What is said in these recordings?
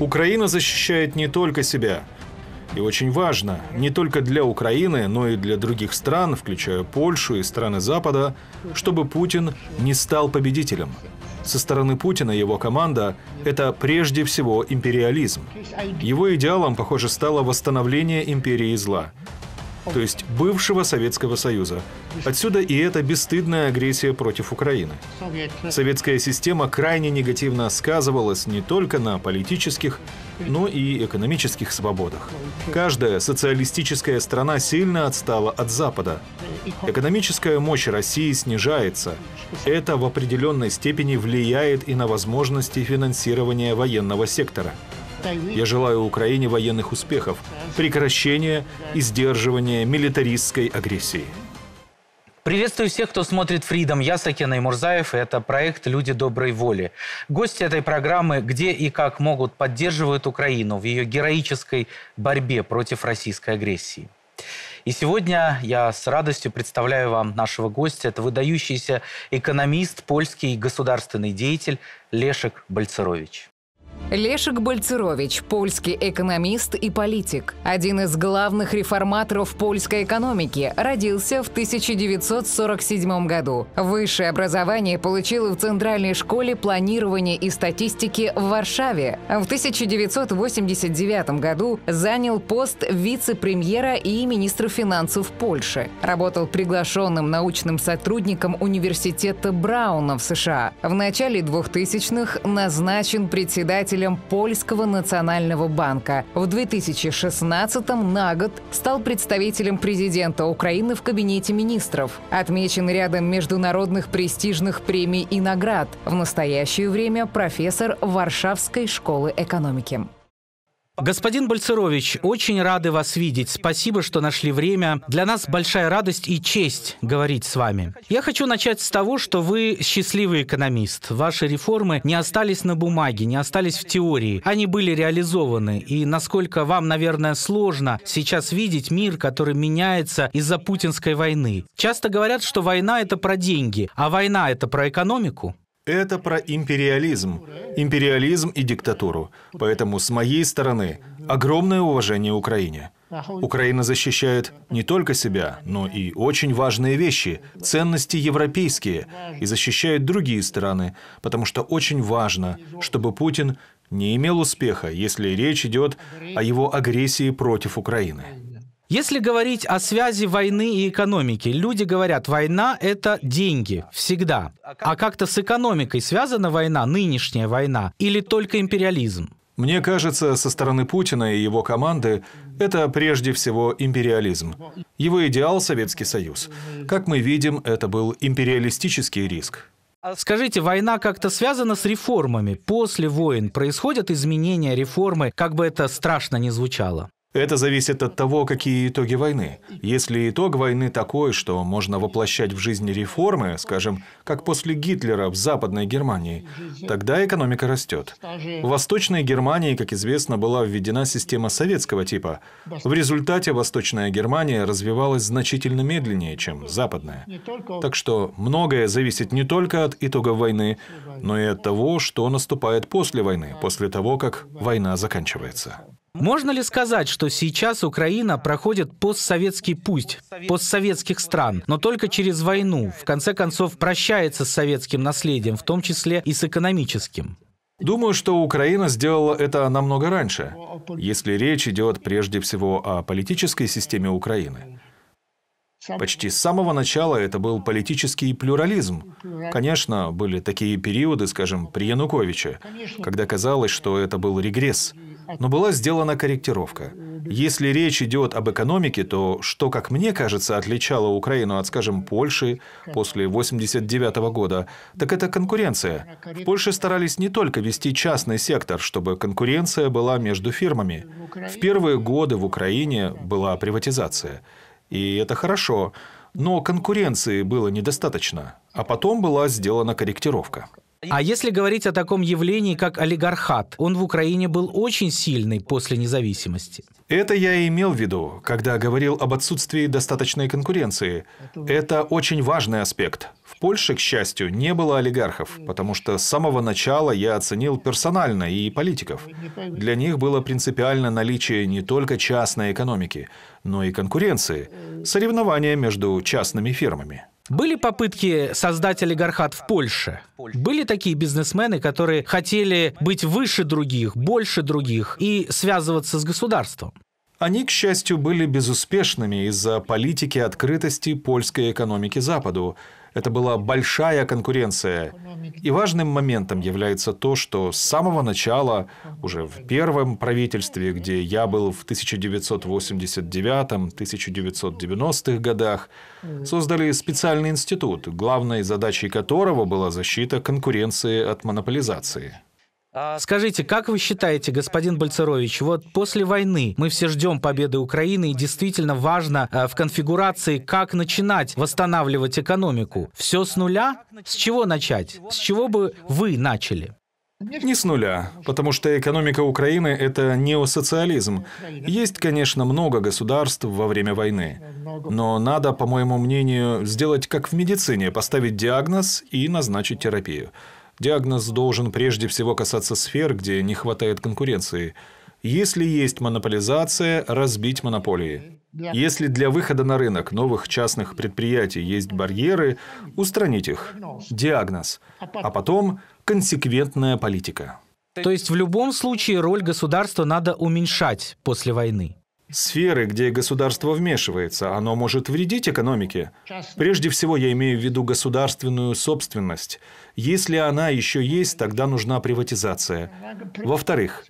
Украина защищает не только себя. И очень важно, не только для Украины, но и для других стран, включая Польшу и страны Запада, чтобы Путин не стал победителем. Со стороны Путина его команда – это прежде всего империализм. Его идеалом, похоже, стало восстановление империи зла, то есть бывшего Советского Союза. Отсюда и эта бесстыдная агрессия против Украины. Советская система крайне негативно сказывалась не только на политических, но и экономических свободах. Каждая социалистическая страна сильно отстала от Запада. Экономическая мощь России снижается. Это в определенной степени влияет и на возможности финансирования военного сектора – я желаю Украине военных успехов, прекращения и сдерживания милитаристской агрессии. Приветствую всех, кто смотрит Freedom. Я Сакена Мурзаев, и это проект «Люди доброй воли». Гости этой программы где и как могут поддерживают Украину в ее героической борьбе против российской агрессии. И сегодня я с радостью представляю вам нашего гостя. Это выдающийся экономист, польский государственный деятель Лешек Бальцерович. Лешек Бальцерович – польский экономист и политик. Один из главных реформаторов польской экономики, родился в 1947 году. Высшее образование получил в Центральной школе планирования и статистики в Варшаве. В 1989 году занял пост вице-премьера и министра финансов Польши. Работал приглашенным научным сотрудником университета Брауна в США. В начале 2000-х назначен председателем председателем Польского национального банка. В 2016 на год стал представителем президента Украины в Кабинете министров. Отмечен рядом международных престижных премий и наград. В настоящее время профессор Варшавской школы экономики. Господин Бальцерович, очень рады вас видеть. Спасибо, что нашли время. Для нас большая радость и честь говорить с вами. Я хочу начать с того, что вы счастливый экономист. Ваши реформы не остались на бумаге, не остались в теории. Они были реализованы. И насколько вам, наверное, сложно сейчас видеть мир, который меняется из-за путинской войны. Часто говорят, что война — это про деньги, а война — это про экономику. Это про империализм. Империализм и диктатуру. Поэтому с моей стороны огромное уважение Украине. Украина защищает не только себя, но и очень важные вещи, ценности европейские, и защищает другие страны, потому что очень важно, чтобы Путин не имел успеха, если речь идет о его агрессии против Украины. Если говорить о связи войны и экономики, люди говорят, война — это деньги, всегда. А как-то с экономикой связана война, нынешняя война, или только империализм? Мне кажется, со стороны Путина и его команды это прежде всего империализм. Его идеал — Советский Союз. Как мы видим, это был империалистический риск. А скажите, война как-то связана с реформами? После войн происходят изменения реформы, как бы это страшно ни звучало? Это зависит от того, какие итоги войны. Если итог войны такой, что можно воплощать в жизни реформы, скажем, как после Гитлера в Западной Германии, тогда экономика растет. В Восточной Германии, как известно, была введена система советского типа. В результате Восточная Германия развивалась значительно медленнее, чем Западная. Так что многое зависит не только от итогов войны, но и от того, что наступает после войны, после того, как война заканчивается. Можно ли сказать, что сейчас Украина проходит постсоветский путь постсоветских стран, но только через войну, в конце концов прощается с советским наследием, в том числе и с экономическим? Думаю, что Украина сделала это намного раньше, если речь идет прежде всего о политической системе Украины. Почти с самого начала это был политический плюрализм. Конечно, были такие периоды, скажем, при Януковиче, когда казалось, что это был регресс – но была сделана корректировка. Если речь идет об экономике, то что, как мне кажется, отличало Украину от, скажем, Польши после 1989 года, так это конкуренция. В Польше старались не только вести частный сектор, чтобы конкуренция была между фирмами. В первые годы в Украине была приватизация. И это хорошо, но конкуренции было недостаточно, а потом была сделана корректировка. А если говорить о таком явлении, как олигархат, он в Украине был очень сильный после независимости. Это я и имел в виду, когда говорил об отсутствии достаточной конкуренции. Это очень важный аспект. В Польше, к счастью, не было олигархов, потому что с самого начала я оценил персонально и политиков. Для них было принципиально наличие не только частной экономики, но и конкуренции, соревнования между частными фирмами. Были попытки создать олигархат в Польше. Были такие бизнесмены, которые хотели быть выше других, больше других и связываться с государством. Они, к счастью, были безуспешными из-за политики открытости польской экономики Западу. Это была большая конкуренция. И важным моментом является то, что с самого начала, уже в первом правительстве, где я был в 1989-1990-х годах, создали специальный институт, главной задачей которого была защита конкуренции от монополизации. А, скажите, как вы считаете, господин Бальцерович, вот после войны мы все ждем победы Украины, и действительно важно а, в конфигурации, как начинать восстанавливать экономику? Все с нуля? С чего начать? С чего бы вы начали? Не с нуля, потому что экономика Украины — это неосоциализм. Есть, конечно, много государств во время войны. Но надо, по моему мнению, сделать как в медицине, поставить диагноз и назначить терапию. Диагноз должен прежде всего касаться сфер, где не хватает конкуренции. Если есть монополизация, разбить монополии. Если для выхода на рынок новых частных предприятий есть барьеры, устранить их. Диагноз. А потом консеквентная политика. То есть в любом случае роль государства надо уменьшать после войны. Сферы, где государство вмешивается, оно может вредить экономике. Прежде всего, я имею в виду государственную собственность. Если она еще есть, тогда нужна приватизация. Во-вторых,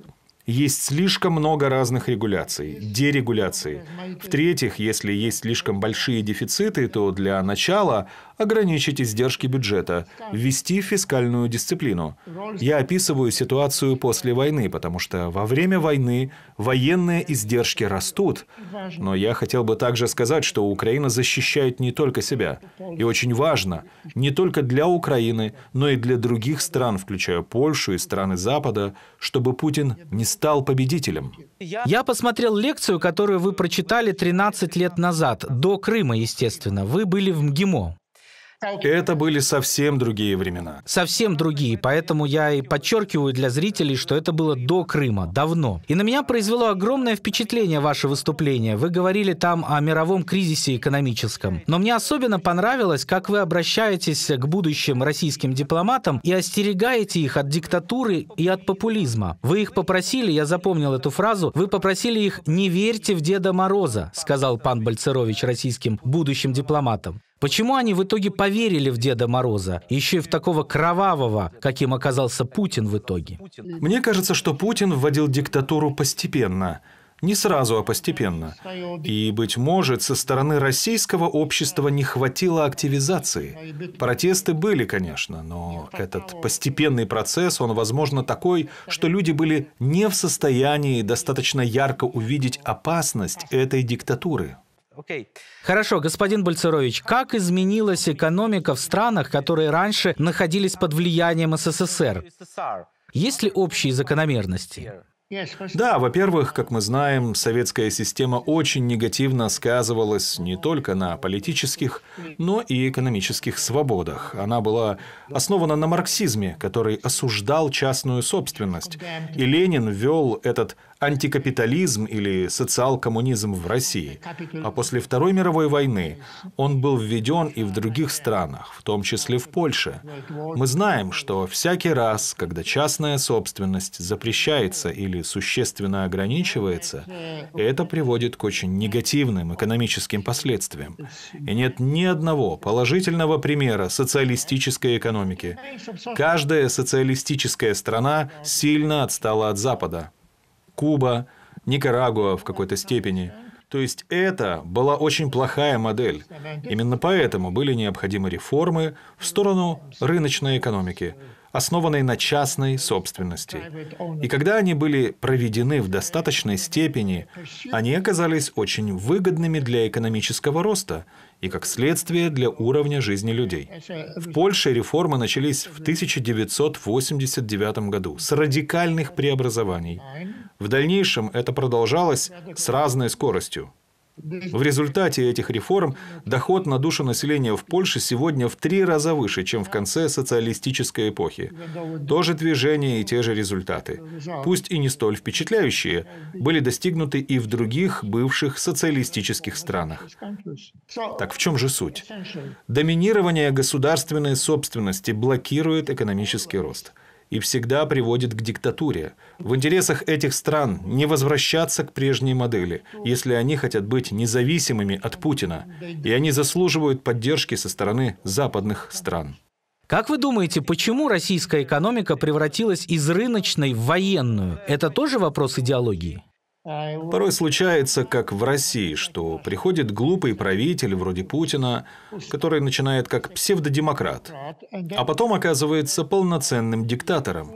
есть слишком много разных регуляций, дерегуляций. В-третьих, если есть слишком большие дефициты, то для начала ограничить издержки бюджета, ввести фискальную дисциплину. Я описываю ситуацию после войны, потому что во время войны военные издержки растут. Но я хотел бы также сказать, что Украина защищает не только себя. И очень важно, не только для Украины, но и для других стран, включая Польшу и страны Запада, чтобы Путин не стал победителем. Я посмотрел лекцию, которую вы прочитали 13 лет назад, до Крыма, естественно. Вы были в МГИМО. А это были совсем другие времена. Совсем другие, поэтому я и подчеркиваю для зрителей, что это было до Крыма, давно. И на меня произвело огромное впечатление ваше выступление. Вы говорили там о мировом кризисе экономическом. Но мне особенно понравилось, как вы обращаетесь к будущим российским дипломатам и остерегаете их от диктатуры и от популизма. Вы их попросили, я запомнил эту фразу, вы попросили их «не верьте в Деда Мороза», сказал пан Бальцерович российским будущим дипломатам. Почему они в итоге поверили в Деда Мороза, еще и в такого кровавого, каким оказался Путин в итоге? Мне кажется, что Путин вводил диктатуру постепенно. Не сразу, а постепенно. И, быть может, со стороны российского общества не хватило активизации. Протесты были, конечно, но этот постепенный процесс, он, возможно, такой, что люди были не в состоянии достаточно ярко увидеть опасность этой диктатуры. Хорошо, господин Бальцерович, как изменилась экономика в странах, которые раньше находились под влиянием СССР? Есть ли общие закономерности? Да, во-первых, как мы знаем, советская система очень негативно сказывалась не только на политических, но и экономических свободах. Она была основана на марксизме, который осуждал частную собственность. И Ленин ввел этот антикапитализм или социал-коммунизм в России, а после Второй мировой войны он был введен и в других странах, в том числе в Польше. Мы знаем, что всякий раз, когда частная собственность запрещается или существенно ограничивается, это приводит к очень негативным экономическим последствиям. И нет ни одного положительного примера социалистической экономики. Каждая социалистическая страна сильно отстала от Запада. Куба, Никарагуа в какой-то степени. То есть это была очень плохая модель. Именно поэтому были необходимы реформы в сторону рыночной экономики, основанной на частной собственности. И когда они были проведены в достаточной степени, они оказались очень выгодными для экономического роста и, как следствие, для уровня жизни людей. В Польше реформы начались в 1989 году с радикальных преобразований. В дальнейшем это продолжалось с разной скоростью. В результате этих реформ доход на душу населения в Польше сегодня в три раза выше, чем в конце социалистической эпохи. То же движение и те же результаты, пусть и не столь впечатляющие, были достигнуты и в других бывших социалистических странах. Так в чем же суть? Доминирование государственной собственности блокирует экономический рост – и всегда приводит к диктатуре. В интересах этих стран не возвращаться к прежней модели, если они хотят быть независимыми от Путина, и они заслуживают поддержки со стороны западных стран. Как вы думаете, почему российская экономика превратилась из рыночной в военную? Это тоже вопрос идеологии? Порой случается, как в России, что приходит глупый правитель вроде Путина, который начинает как псевдодемократ, а потом оказывается полноценным диктатором.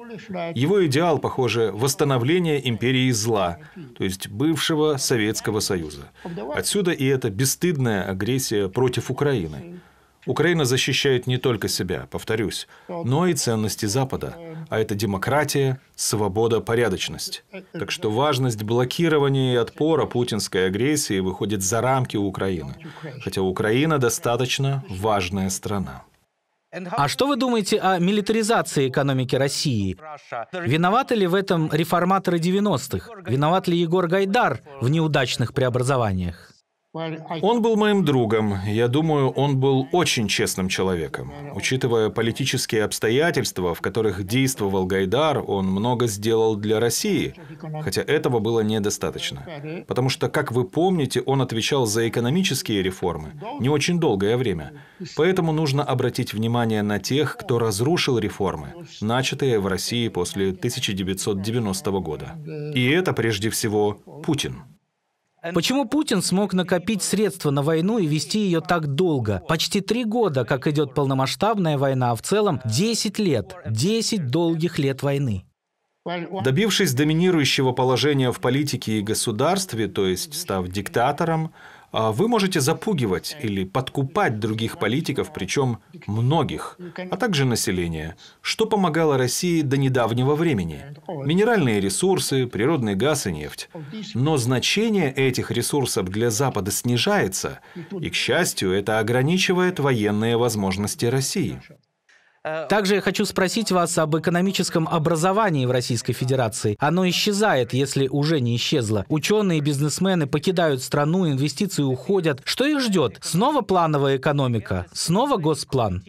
Его идеал, похоже, восстановление империи зла, то есть бывшего Советского Союза. Отсюда и эта бесстыдная агрессия против Украины. Украина защищает не только себя, повторюсь, но и ценности Запада, а это демократия, свобода, порядочность. Так что важность блокирования и отпора путинской агрессии выходит за рамки Украины, хотя Украина достаточно важная страна. А что вы думаете о милитаризации экономики России? Виноваты ли в этом реформаторы 90-х? Виноват ли Егор Гайдар в неудачных преобразованиях? Он был моим другом. Я думаю, он был очень честным человеком. Учитывая политические обстоятельства, в которых действовал Гайдар, он много сделал для России, хотя этого было недостаточно. Потому что, как вы помните, он отвечал за экономические реформы не очень долгое время. Поэтому нужно обратить внимание на тех, кто разрушил реформы, начатые в России после 1990 года. И это прежде всего Путин. Почему Путин смог накопить средства на войну и вести ее так долго? Почти три года, как идет полномасштабная война, а в целом 10 лет, 10 долгих лет войны. Добившись доминирующего положения в политике и государстве, то есть став диктатором, а вы можете запугивать или подкупать других политиков, причем многих, а также население, что помогало России до недавнего времени. Минеральные ресурсы, природный газ и нефть. Но значение этих ресурсов для Запада снижается, и, к счастью, это ограничивает военные возможности России. Э, Также я хочу спросить вас об экономическом образовании в Российской Федерации. Оно исчезает, если уже не исчезло. Ученые и бизнесмены покидают страну, инвестиции уходят. Что их ждет? Снова плановая экономика? Снова госплан?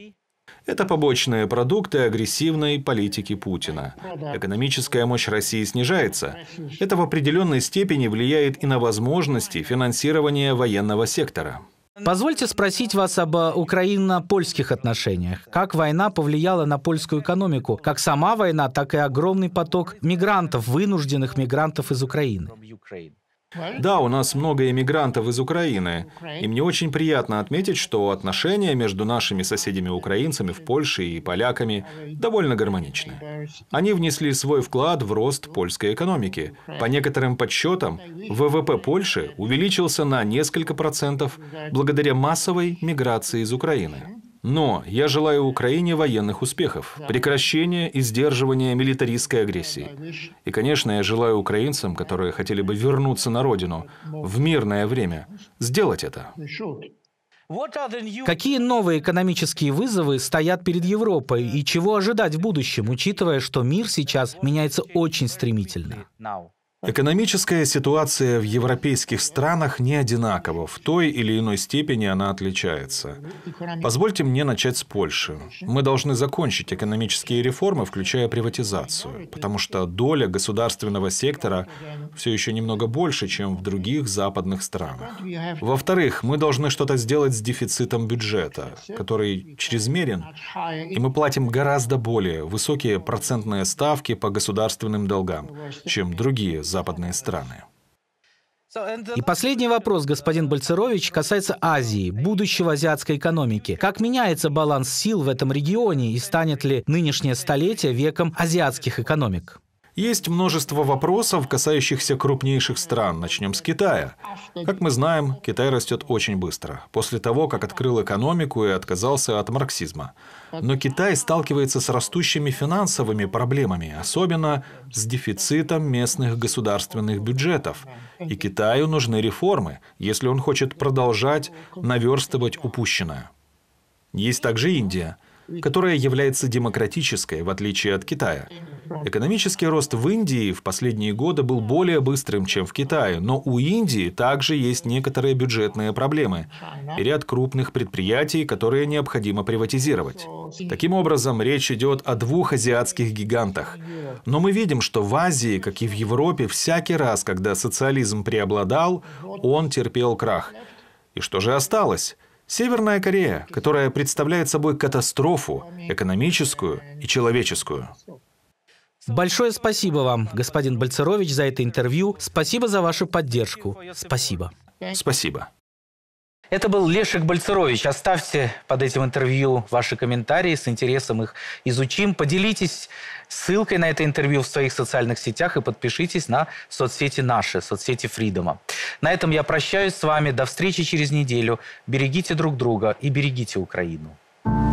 Это побочные продукты агрессивной политики Путина. Экономическая мощь России снижается. Это в определенной степени влияет и на возможности финансирования военного сектора. Позвольте спросить вас об э, украино-польских отношениях. Как война повлияла на польскую экономику? Как сама война, так и огромный поток мигрантов, вынужденных мигрантов из Украины. Да, у нас много иммигрантов из Украины, и мне очень приятно отметить, что отношения между нашими соседями-украинцами в Польше и поляками довольно гармоничны. Они внесли свой вклад в рост польской экономики. По некоторым подсчетам, ВВП Польши увеличился на несколько процентов благодаря массовой миграции из Украины. Но я желаю Украине военных успехов, прекращения и сдерживания милитаристской агрессии. И, конечно, я желаю украинцам, которые хотели бы вернуться на родину в мирное время, сделать это. Какие новые экономические вызовы стоят перед Европой и чего ожидать в будущем, учитывая, что мир сейчас меняется очень стремительно? Экономическая ситуация в европейских странах не одинакова, в той или иной степени она отличается. Позвольте мне начать с Польши. Мы должны закончить экономические реформы, включая приватизацию, потому что доля государственного сектора все еще немного больше, чем в других западных странах. Во-вторых, мы должны что-то сделать с дефицитом бюджета, который чрезмерен, и мы платим гораздо более высокие процентные ставки по государственным долгам, чем другие западные страны. И последний вопрос, господин Бальцерович, касается Азии, будущего азиатской экономики. Как меняется баланс сил в этом регионе и станет ли нынешнее столетие веком азиатских экономик? Есть множество вопросов, касающихся крупнейших стран. Начнем с Китая. Как мы знаем, Китай растет очень быстро, после того, как открыл экономику и отказался от марксизма. Но Китай сталкивается с растущими финансовыми проблемами, особенно с дефицитом местных государственных бюджетов. И Китаю нужны реформы, если он хочет продолжать наверстывать упущенное. Есть также Индия – которая является демократической, в отличие от Китая. Экономический рост в Индии в последние годы был более быстрым, чем в Китае, но у Индии также есть некоторые бюджетные проблемы и ряд крупных предприятий, которые необходимо приватизировать. Таким образом, речь идет о двух азиатских гигантах. Но мы видим, что в Азии, как и в Европе, всякий раз, когда социализм преобладал, он терпел крах. И что же осталось? Северная Корея, которая представляет собой катастрофу экономическую и человеческую. Большое спасибо вам, господин Бальцерович, за это интервью. Спасибо за вашу поддержку. Спасибо. Спасибо. Это был Лешек Бальцерович. Оставьте под этим интервью ваши комментарии, с интересом их изучим. Поделитесь ссылкой на это интервью в своих социальных сетях и подпишитесь на соцсети наши, соцсети Фридома. На этом я прощаюсь с вами. До встречи через неделю. Берегите друг друга и берегите Украину. thank you